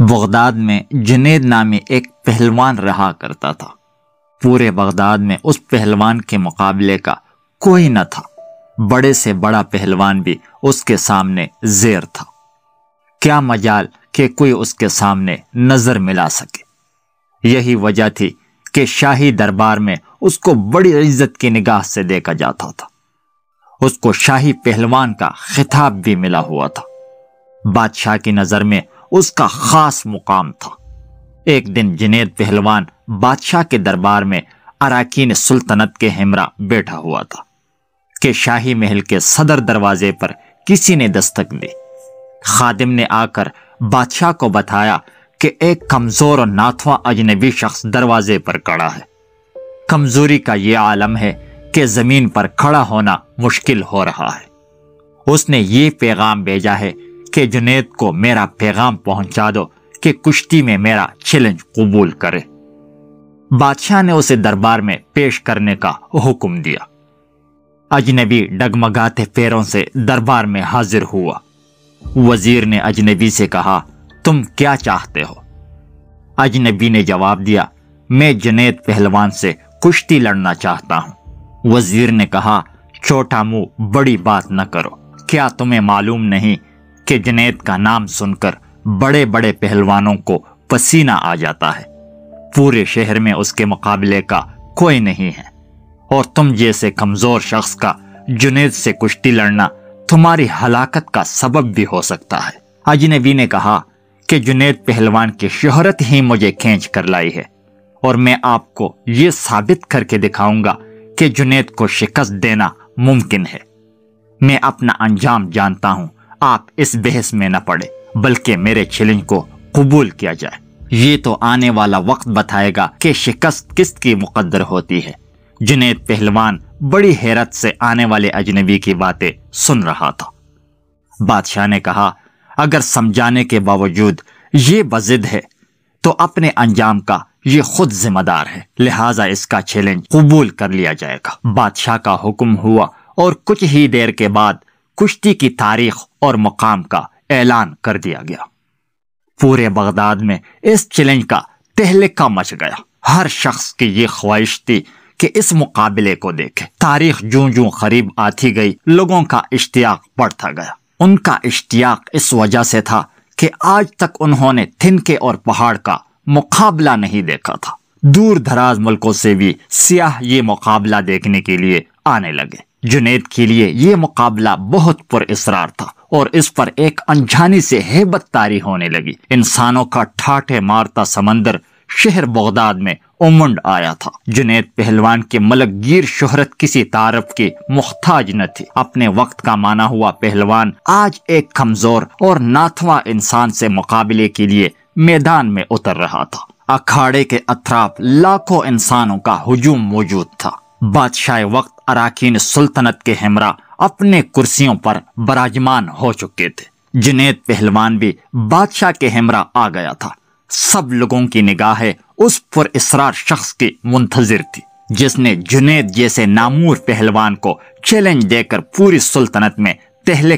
Baghdad में जुनेद नामी एक पहलवान रहा करता था पूरे बगदाद में उस पहलवान के मुकाबले का कोई न था बड़े से बड़ा पहलवान भी उसके सामने जेर था क्या मजाल कि कोई उसके सामने नजर मिला सके यही वजह थी कि शाही दरबार में उसको बड़ी इज्जत की निगाह से देखा जाता था उसको शाही पहलवान का खिताब भी मिला हुआ था बादशाह की नज़र में उसका खास मुकाम था एक दिन जिनेद पहलवान बादशाह के दरबार में अराकीन सुल्तनत के हमरा बैठा हुआ था कि शाही महल के सदर दरवाजे पर किसी ने दस्तक दी खादिम ने आकर बादशाह को बताया कि एक कमज़ोर और नाथवा अजनबी शख्स दरवाजे पर खड़ा है कमज़ोरी का यह आलम है कि ज़मीन पर खड़ा होना मुश्किल हो रहा है उसने ये पैगाम भेजा है के जुनेद को मेरा पैगाम पहुंचा दो कि कुश्ती में मेरा चैलेंज कबूल करे बादशाह ने उसे दरबार में पेश करने का हुक्म दिया अजनबी डगमगाते पैरों से दरबार में हाजिर हुआ वजीर ने अजनबी से कहा तुम क्या चाहते हो अजनबी ने जवाब दिया मैं जुनेद पहलवान से कुश्ती लड़ना चाहता हूं वजीर ने कहा छोटा मुंह बड़ी बात न करो क्या तुम्हें मालूम नहीं के जनेत का नाम सुनकर बड़े बड़े पहलवानों को पसीना आ जाता है पूरे शहर में उसके मुकाबले का कोई नहीं है और तुम जैसे कमजोर शख्स का जुनेद से कुश्ती लड़ना तुम्हारी हलाकत का सबब भी हो सकता है अजनबी ने कहा कि जुनेद पहलवान की शोहरत ही मुझे खींच कर लाई है और मैं आपको ये साबित करके दिखाऊंगा कि जुनेद को शिकस्त देना मुमकिन है मैं अपना अंजाम जानता हूं आप इस बहस में न पड़े बल्कि मेरे चैलेंज को कबूल किया जाए ये तो आने वाला वक्त बताएगा कि शिकस्त किसकी मुकद्दर होती है जुनेद पहलवान बड़ी हैरत से आने वाले अजनबी की बातें सुन रहा था बादशाह ने कहा अगर समझाने के बावजूद ये बजिद है तो अपने अंजाम का ये खुद जिम्मेदार है लिहाजा इसका चैलेंज कबूल कर लिया जाएगा बादशाह का हुक्म हुआ और कुछ ही देर के बाद कुश्ती की तारीख और मुकाम का ऐलान कर दिया गया पूरे बगदाद में इस चैलेंज का तहलका मच गया हर शख्स की ये ख्वाहिश थी कि इस मुकाबले को देखे तारीख जो जूं करीब आती गई लोगों का इश्तियाक बढ़ता गया उनका इश्तियाक इस वजह से था कि आज तक उन्होंने थिनके और पहाड़ का मुकाबला नहीं देखा था दूर दराज मुल्कों से भी सियाह ये मुकाबला देखने के लिए आने लगे जुनेद के लिए ये मुकाबला बहुत पुरार था और इस पर एक अनजानी से हेबत तारी होने लगी इंसानों का ठाठे मारता समंदर शहर बगदाद में उमंड आया था जुनेद पहलवान के मलकगीर शोहरत किसी तारफ के मुख्ताज न थे अपने वक्त का माना हुआ पहलवान आज एक कमजोर और नाथवा इंसान से मुकाबले के लिए मैदान में उतर रहा था अखाड़े के अतराफ लाखों इंसानों का हजूम मौजूद था बादशाह वक्त अराकीन सुल्तनत के हमरा अपने कुर्सियों पर बराजमान हो चुके थे जुनेद पहलवान भी बादशाह के हमरा आ गया था सब लोगों की निगाहें उस पर इसरार शख्स की मुंतजिर थी जिसने जुनेद जैसे नामूर पहलवान को चैलेंज देकर पूरी सुल्तनत में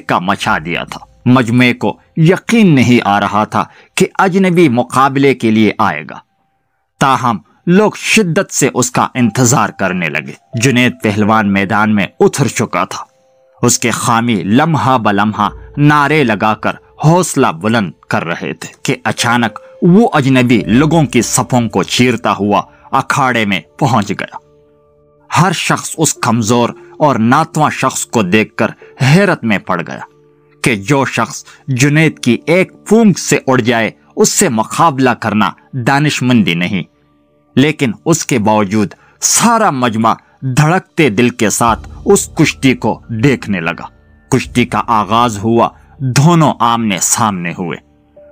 का मचा दिया था मजमे को यकीन नहीं आ रहा था कि अजनबी मुकाबले के लिए आएगा ताहम लोग शिद्दत से उसका इंतजार करने लगे जुनेद पहलवान मैदान में उतर चुका था उसके खामी लम्हा बलम्हा नारे लगाकर हौसला बुलंद कर रहे थे कि अचानक वो अजनबी लोगों की सफों को चीरता हुआ अखाड़े में पहुंच गया हर शख्स उस कमजोर और नातवा शख्स को देखकर हैरत में पड़ गया कि जो शख्स जुनेद की एक फूंक से उड़ जाए उससे मुकाबला करना दानिशमंदी नहीं लेकिन उसके बावजूद सारा मजमा धड़कते दिल के साथ उस कुश्ती को देखने लगा कुश्ती का आगाज हुआ दोनों आमने सामने हुए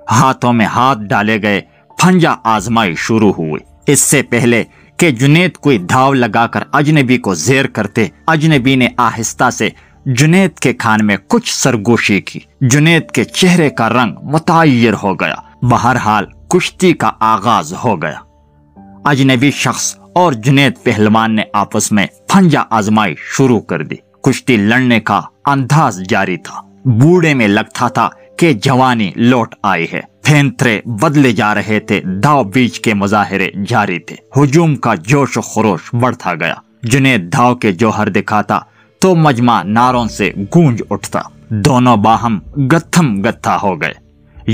हाथों में हाथ डाले गए फंजा आजमाई शुरू हुई इससे पहले कि जुनेद कोई धाव लगाकर अजनबी को जेर करते अजनबी ने आहिस्ता से जुनेद के खान में कुछ सरगोशी की जुनेद के चेहरे का रंग मुतयर हो गया बहरहाल कुश्ती का आगाज हो गया अजनबी शख्स और जुनेद पहलवान ने आपस में फंजा आजमाई शुरू कर दी कुश्ती लड़ने का अंदाज जारी था बूढ़े में लगता था कि जवानी लौट आई है फेंतरे बदले जा रहे थे दाव बीज के मुजाहरे जारी थे हुजूम का जोश खरोश बढ़ता गया जुनेद धाव के जौहर दिखाता तो मजमा नारों से गूंज उठता दोनों बाहम गत्थम गत्था हो गए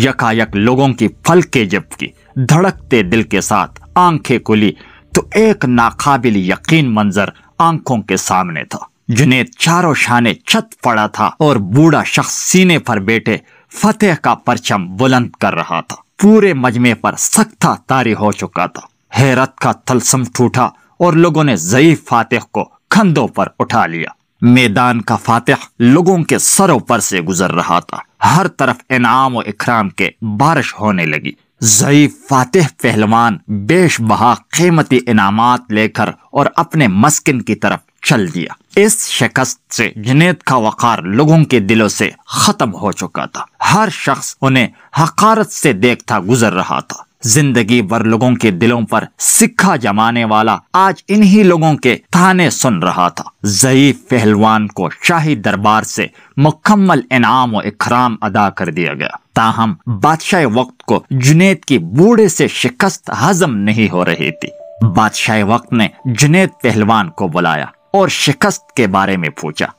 यकायक लोगों की फल के जब की धड़कते दिल के साथ आंखें खुली तो एक नाकाबिल यकीन मंजर आंखों के सामने था जुनेद चारों शाने छत पड़ा था और बूढ़ा शख्स सीने पर बैठे फतेह का परचम बुलंद कर रहा था पूरे मजमे पर सख्ता तारी हो चुका था हैरत का तलसम टूटा और लोगों ने जयीफ फातेह को खंदों पर उठा लिया मैदान का फातेह लोगों के सरों पर से गुजर रहा था हर तरफ इनाम और इकराम के बारिश होने लगी जई फातह पहलवान बेश बहा कीमती इनामात लेकर और अपने मस्किन की तरफ चल दिया इस शिकस्त से जुनेद का वकार लोगों के दिलों से खत्म हो चुका था हर शख्स उन्हें हकारत से देखता गुजर रहा था जिंदगी भर लोगों के दिलों पर सिक्खा जमाने वाला आज इन्हीं लोगों के थाने सुन रहा था जयीफ पहलवान को शाही दरबार से मुकम्मल इनाम और इकराम अदा कर दिया गया ताहम बादशाह वक्त को जुनेद की बूढ़े से शिकस्त हजम नहीं हो रही थी बादशाह वक्त ने जुनेद पहलवान को बुलाया और शिकस्त के बारे में पूछा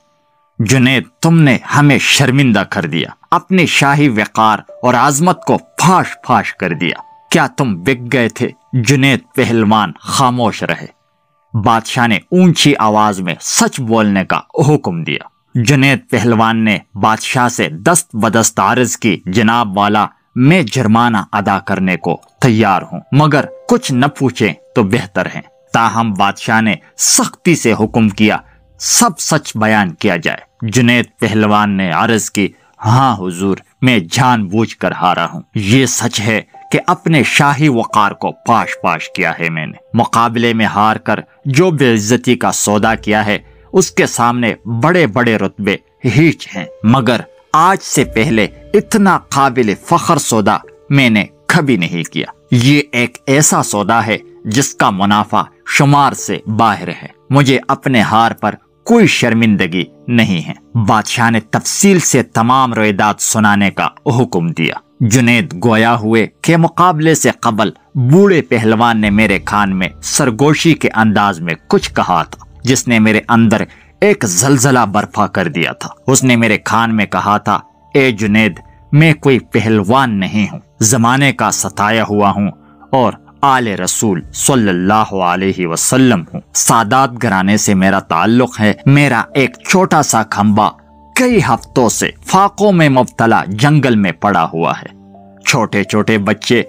जुनेद तुमने हमें शर्मिंदा कर दिया अपने शाही वकार और आजमत को फाश फाश कर दिया क्या तुम बिक गए थे जुनेद पहलवान खामोश रहे बादशाह ने ऊंची आवाज में सच बोलने का हुक्म दिया जुनेद पहलवान ने बादशाह से दस्त बदस्त आरज की जनाब वाला मैं जुर्माना अदा करने को तैयार हूँ मगर कुछ न पूछे तो बेहतर है ताहम बादशाह ने सख्ती से हुक्म किया सब सच बयान किया जाए जुनेद पहलवान ने आरज की हाँ हुजूर मैं जानबूझकर हारा हूँ ये सच है कि अपने शाही वक़ार को पाश पाश किया है मैंने मुकाबले में हार कर जो बेइज्जती का सौदा किया है उसके सामने बड़े बड़े रुतबे हीच हैं मगर आज से पहले इतना काबिल फ़खर सौदा मैंने कभी नहीं किया ये एक ऐसा सौदा है जिसका मुनाफा शुमार से बाहर है मुझे अपने हार पर कोई शर्मिंदगी नहीं है बादशाह ने तफसील से तमाम रोयदात सुनाने का हुक्म दिया जुनेद गोया हुए के मुकाबले से कबल बूढ़े पहलवान ने मेरे खान में सरगोशी के अंदाज में कुछ कहा था जिसने मेरे अंदर एक जलजला बर्फा कर दिया था उसने मेरे खान में कहा था ए जुनेद मैं कोई पहलवान नहीं हूँ जमाने का सताया हुआ हूँ और आले रसूल सल्लल्लाहु अलैहि वसल्लम हूँ सादात घराने से मेरा ताल्लुक है मेरा एक छोटा सा खम्बा कई हफ्तों से फाकों में मुबतला जंगल में पड़ा हुआ है छोटे छोटे बच्चे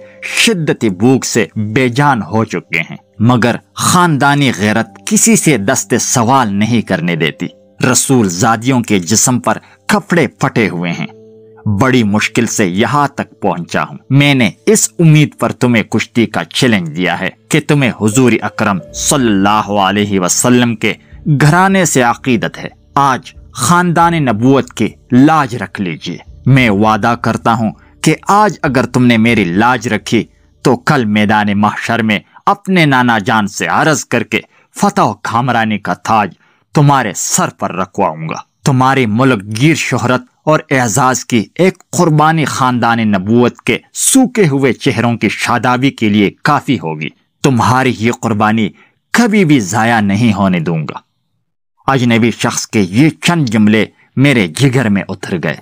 शिद्दती भूख से बेजान हो चुके हैं मगर खानदानी गैरत किसी से दस्ते सवाल नहीं करने देती रसूल जादियों के जिसम पर कपड़े फटे हुए हैं बड़ी मुश्किल से यहाँ तक पहुँचा हूँ मैंने इस उम्मीद पर तुम्हें कुश्ती का चैलेंज दिया है कि तुम्हें हुजूर अकरम सल्लल्लाहु अलैहि वसल्लम के घराने से अकीदत है आज खानदान नबूत के लाज रख लीजिए मैं वादा करता हूँ कि आज अगर तुमने मेरी लाज रखी तो कल मैदान महशर में अपने नाना जान से अरज करके फतेह खामरानी का ताज तुम्हारे सर पर रखवाऊंगा तुम्हारी गिर शोहरत और एजाज की एक कुर्बानी खानदान नबूत के सूखे हुए चेहरों की शादाबी के लिए काफ़ी होगी तुम्हारी ये कुर्बानी कभी भी ज़ाया नहीं होने दूंगा अजनबी शख्स के ये चंद जुमले मेरे जिगर में उतर गए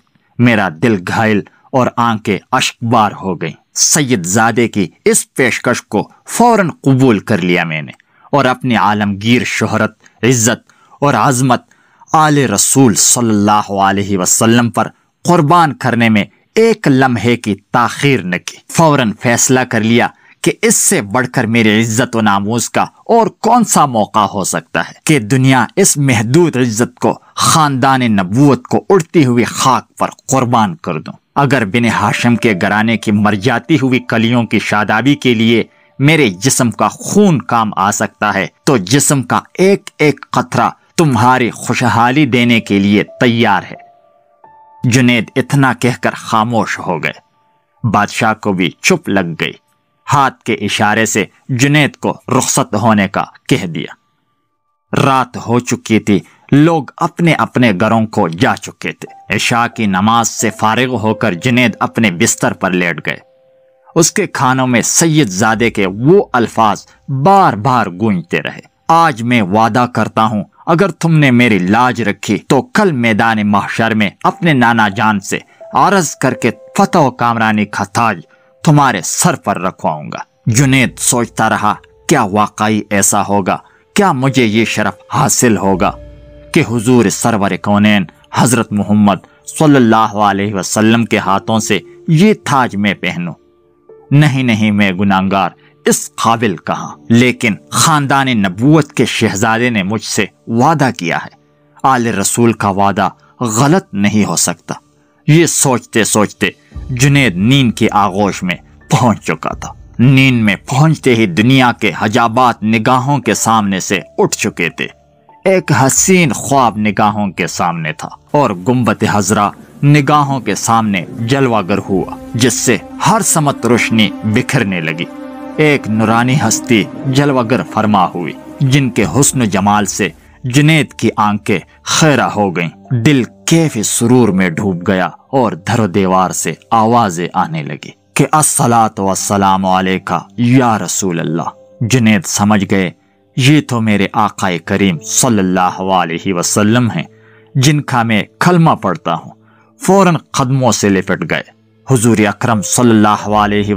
मेरा दिल घायल और आंखें अशकबार हो गईं जादे की इस पेशकश को फौरन कबूल कर लिया मैंने और अपनी आलमगीर शोहरत इज़्ज़त और आज़मत आल रसूल सल्लल्लाहु वसल्लम पर कुर्बान करने में एक लम्हे की ताखिर न की फौरन फैसला कर लिया कि इससे बढ़कर मेरे इज्जत व नामोज का और कौन सा मौका हो सकता है कि दुनिया इस महदूद इज्जत को खानदान नबूत को उड़ती हुई खाक पर कुर्बान कर दूं अगर बिन हाशम के घराने की मर जाती हुई कलियों की शादाबी के लिए मेरे जिस्म का खून काम आ सकता है तो जिस्म का एक एक खतरा तुम्हारी खुशहाली देने के लिए तैयार है जुनेद इतना कहकर खामोश हो गए बादशाह को भी चुप लग गई हाथ के इशारे से जुनेद को रुखसत होने का कह दिया रात हो चुकी थी लोग अपने अपने घरों को जा चुके थे ईशा की नमाज से फारिग होकर जुनेद अपने बिस्तर पर लेट गए उसके खानों में सैयद जादे के वो अल्फाज बार बार गूंजते रहे आज मैं वादा करता हूँ अगर तुमने मेरी लाज रखी तो कल मैदान महशर में अपने नाना जान से आरज करके फतह कामरानी का ताज तुम्हारे सर पर रखवाऊंगा जुनेद सोचता रहा क्या वाकई ऐसा होगा क्या मुझे ये शरफ हासिल होगा कि हुजूर सरवर कौनैन हज़रत मोहम्मद सल्लल्लाहु अलैहि वसल्लम के हाथों से ये थाज मैं पहनू नहीं नहीं मैं गुनागार इस काबिल कहा लेकिन खानदान नबूत के शहजादे ने मुझसे वादा किया है आल रसूल का वादा गलत नहीं हो सकता ये सोचते सोचते जुनेद नींद की आगोश में पहुंच चुका था नींद में पहुंचते ही दुनिया के हजाबात निगाहों के सामने से उठ चुके थे एक हसीन ख्वाब निगाहों के सामने था और गुम्बत हजरा निगाहों के सामने जलवागर हुआ जिससे हर समत रोशनी बिखरने लगी एक नुरानी हस्ती जलवागर फरमा हुई जिनके हुस्न जमाल से जुनेद की आंखें खैरा हो गईं, दिल कैफ सुरूर में डूब गया और धर देवार से आवाजें आने लगी कि असलात वसलाम का या रसूल अल्लाह जुनेद समझ गए ये तो मेरे आकाए करीम सल्लाह वसलम हैं जिनका मैं खलमा पढ़ता हूँ फौरन कदमों से लिपट गए हजूर अक्रम सल्लल्लाहु अलैहि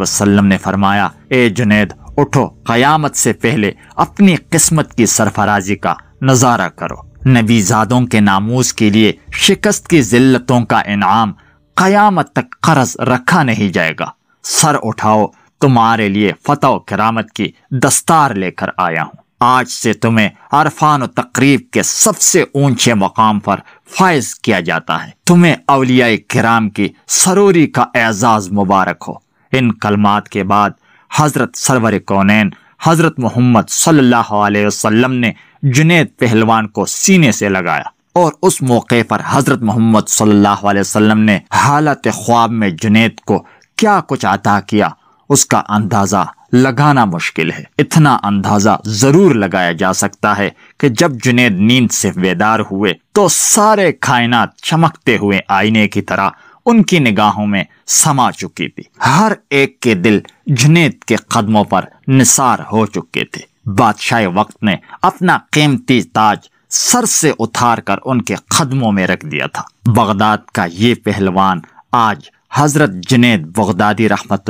ने फरमाया ए जुनेद उठो क़यामत से पहले अपनी किस्मत की सरफराजी का नज़ारा करो नबीजादों के नामोज के लिए शिकस्त की जिल्लतों का इनाम क़यामत तक कर्ज रखा नहीं जाएगा सर उठाओ तुम्हारे लिए फतह करामत की दस्तार लेकर आया हूँ आज से तुम्हें अरफान तकरीब के सबसे ऊंचे मकाम पर फायज किया जाता है तुम्हें अवलिया कराम की सरूरी का एजाज मुबारक हो इन कलमात के बाद हज़रत सरवर कौनैन हज़रत मोहम्मद सल्लल्लाहु अलैहि वसल्लम ने जुनेद पहलवान को सीने से लगाया और उस मौके पर हजरत मोहम्मद सल्लाम ने हालत ख्वाब में जुनेद को क्या कुछ अता किया उसका अंदाज़ा लगाना मुश्किल है इतना अंदाज़ा ज़रूर लगाया जा सकता है कि जब जुनेद नींद से बेदार हुए तो सारे कायनात चमकते हुए आईने की तरह उनकी निगाहों में समा चुकी थी हर एक के दिल जुनेद के कदमों पर निसार हो चुके थे बादशाह वक्त ने अपना कीमती ताज सर से उतार कर उनके कदमों में रख दिया था बगदाद का ये पहलवान आज हज़रत जुनेद बगदादी रहमत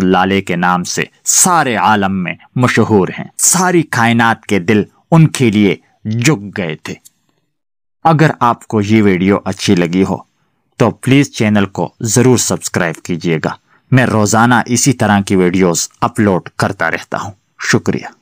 के नाम से सारे आलम में मशहूर हैं सारी कायनात के दिल उनके लिए झुक गए थे अगर आपको ये वीडियो अच्छी लगी हो तो प्लीज़ चैनल को ज़रूर सब्सक्राइब कीजिएगा मैं रोज़ाना इसी तरह की वीडियोस अपलोड करता रहता हूँ शुक्रिया